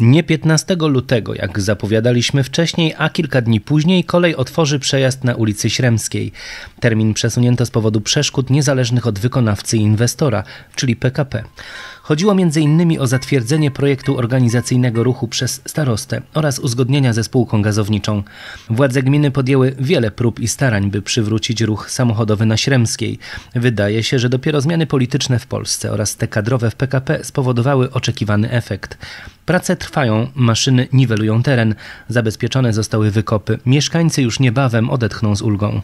Nie 15 lutego, jak zapowiadaliśmy wcześniej, a kilka dni później kolej otworzy przejazd na ulicy Śremskiej. Termin przesunięto z powodu przeszkód niezależnych od wykonawcy i inwestora, czyli PKP. Chodziło m.in. o zatwierdzenie projektu organizacyjnego ruchu przez starostę oraz uzgodnienia ze spółką gazowniczą. Władze gminy podjęły wiele prób i starań, by przywrócić ruch samochodowy na Śremskiej. Wydaje się, że dopiero zmiany polityczne w Polsce oraz te kadrowe w PKP spowodowały oczekiwany efekt. Prace trwają, maszyny niwelują teren, zabezpieczone zostały wykopy. Mieszkańcy już niebawem odetchną z ulgą.